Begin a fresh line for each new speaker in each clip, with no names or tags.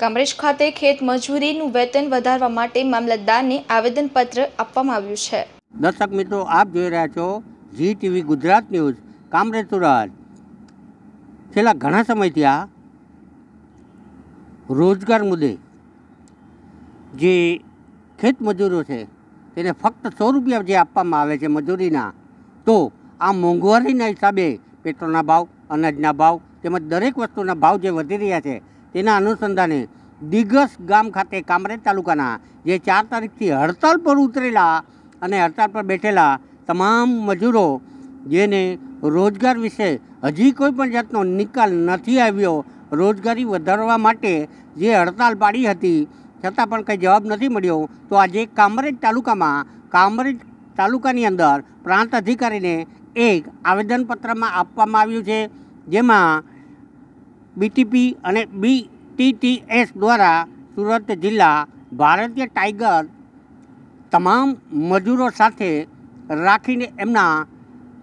કામરેજ ખાતે ખેત મજૂરીનું વેતન વધારવા માટે મામલતદારને આવેદનપત્ર આપવામાં આવ્યું છે
દર્શક મિત્રો આપ જોઈ રહ્યા છો G TV Gujarat news Kamrej Surat છેલ્લા ઘણા સમયથી આ રોજગાર મુદ્દે જે ખેત મજૂરો છે તેને ફક્ત સો રૂપિયા જે આપવામાં આવે છે મજૂરીના તો આ મોંઘવારીના હિસાબે પેટ્રોલના ભાવ અનાજના ભાવ તેમજ દરેક વસ્તુના ભાવ જે વધી રહ્યા છે તેના અનુસંધાને દિગસ ગામ ખાતે કામરેજ તાલુકાના જે ચાર તારીખથી હડતાલ પર ઉતરેલા અને હડતાલ પર બેઠેલા તમામ મજૂરો જેને રોજગાર વિશે હજી કોઈ પણ જાતનો નિકાલ નથી આવ્યો રોજગારી વધારવા માટે જે હડતાલ પાડી હતી છતાં પણ કંઈ જવાબ નથી મળ્યો તો આજે કામરેજ તાલુકામાં કામરેજ તાલુકાની અંદર પ્રાંત અધિકારીને એક આવેદનપત્રમાં આપવામાં આવ્યું છે જેમાં બીટીપી અને બીટીટીએસ દ્વારા સુરત જિલ્લા ભારતીય ટાઈગર તમામ મજૂરો સાથે રાખીને એમના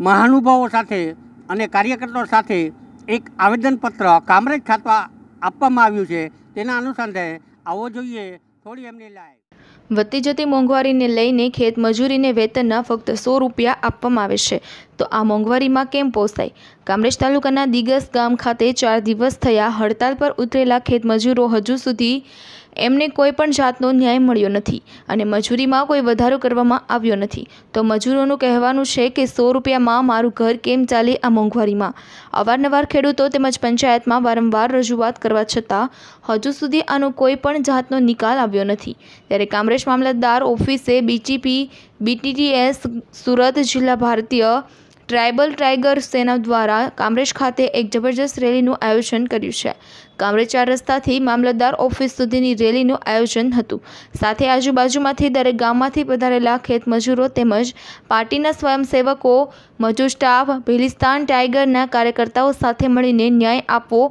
મહાનુભાવો સાથે અને કાર્યકર્તાઓ સાથે એક આવેદનપત્ર કામરેજ ખાતા આપવામાં આવ્યું છે તેના અનુસંધે આવવો જોઈએ થોડી એમની લાઈફ
વધતી જતી મોંઘવારીને લઈને ખેત મજૂરીને વેતનના ફક્ત સો રૂપિયા આપવામાં આવે છે તો આ મોંઘવારીમાં કેમ પોસાય કામરેજ તાલુકાના દિગસ ગામ ખાતે ચાર દિવસ થયા હડતાલ પર ઉતરેલા ખેતમજૂરો હજુ સુધી એમને કોઈ પણ જાતનો ન્યાય મળ્યો નથી અને મજૂરીમાં કોઈ વધારો કરવામાં આવ્યો નથી તો મજૂરોનું કહેવાનું છે કે સો રૂપિયામાં મારું ઘર કેમ ચાલે આ મોંઘવારીમાં અવારનવાર ખેડૂતો તેમજ પંચાયતમાં વારંવાર રજૂઆત કરવા છતાં હજુ સુધી આનો કોઈ પણ જાતનો નિકાલ આવ્યો નથી ત્યારે કામરેજ મામલતદાર ઓફિસે બીજીપી બીટીટીએસ સુરત જિલ્લા ભારતીય ટ્રાઇબલ ટાઈગર સેના દ્વારા કામરેજ ખાતે એક જબરજસ્ત રેલીનું આયોજન કર્યું છે કામરેજ ચાર રસ્તાથી મામલતદાર ઓફિસ સુધીની રેલીનું આયોજન હતું સાથે આજુબાજુમાંથી દરેક ગામમાંથી પધારેલા ખેત મજૂરો તેમજ પાર્ટીના સ્વયંસેવકો મજૂર સ્ટાફ ભેલિસ્તાન ટાઈગરના કાર્યકર્તાઓ સાથે મળીને ન્યાય આપો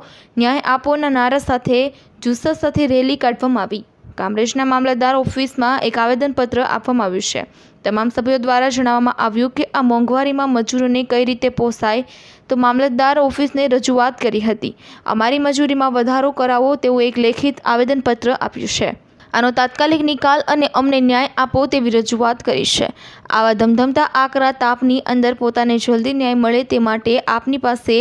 ન્યાય આપોના નારા સાથે જુસ્સા સાથે રેલી કાઢવામાં આવી કામરેજના મામલતદાર ઓફિસમાં એક આવેદનપત્ર આપવામાં આવ્યું છે તમામ સભ્યો દ્વારા જણાવવામાં આવ્યું કે આ મોંઘવારીમાં મજૂરોને કઈ રીતે પોસાય તો મામલતદાર ઓફિસને રજૂઆત કરી હતી અમારી મજૂરીમાં વધારો કરાવો તેવું એક લેખિત આવેદનપત્ર આપ્યું છે આનો તાત્કાલિક નિકાલ અને અમને ન્યાય આપો તેવી રજૂઆત કરી છે આવા ધમધમતા આકરા તાપની અંદર પોતાને જલ્દી ન્યાય મળે તે માટે આપની પાસે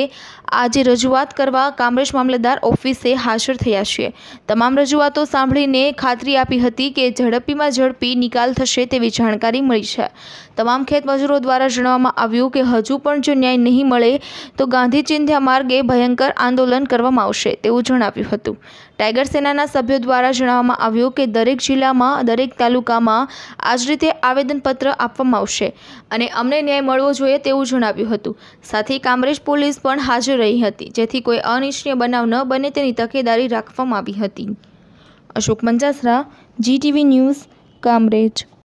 આજે રજૂઆત કરવા કામરેજ મામલતદાર ઓફિસે હાજર થયા છીએ તમામ રજૂઆતો સાંભળીને ખાતરી આપી હતી કે ઝડપીમાં ઝડપી નિકાલ થશે તેવી જાણકારી મળી છે તમામ ખેતમજૂરો દ્વારા જણાવવામાં આવ્યું કે હજુ પણ જો ન્યાય નહીં મળે તો ગાંધી ચિંધ્યા માર્ગે ભયંકર આંદોલન કરવામાં આવશે તેવું જણાવ્યું હતું ટાઈગર સેનાના સભ્યો દ્વારા જણાવવામાં આવ્યું કે દરેક જિલ્લામાં દરેક તાલુકામાં આ જ રીતે આવેદનપત્ર આપવામાં આવશે અને અમને ન્યાય મળવો જોઈએ તેવું જણાવ્યું હતું સાથે કામરેજ પોલીસ પણ હાજર રહી હતી જેથી કોઈ અનિચ્છનીય બનાવ ન બને તેની તકેદારી રાખવામાં આવી હતી અશોક મંજાસરા જીટીવી ન્યૂઝ કામરેજ